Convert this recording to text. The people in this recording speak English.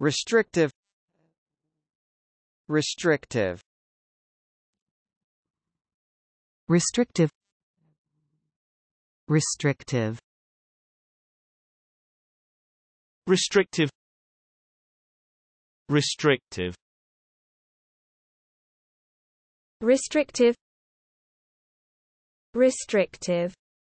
restrictive restrictive restrictive restrictive restrictive restrictive restrictive restrictive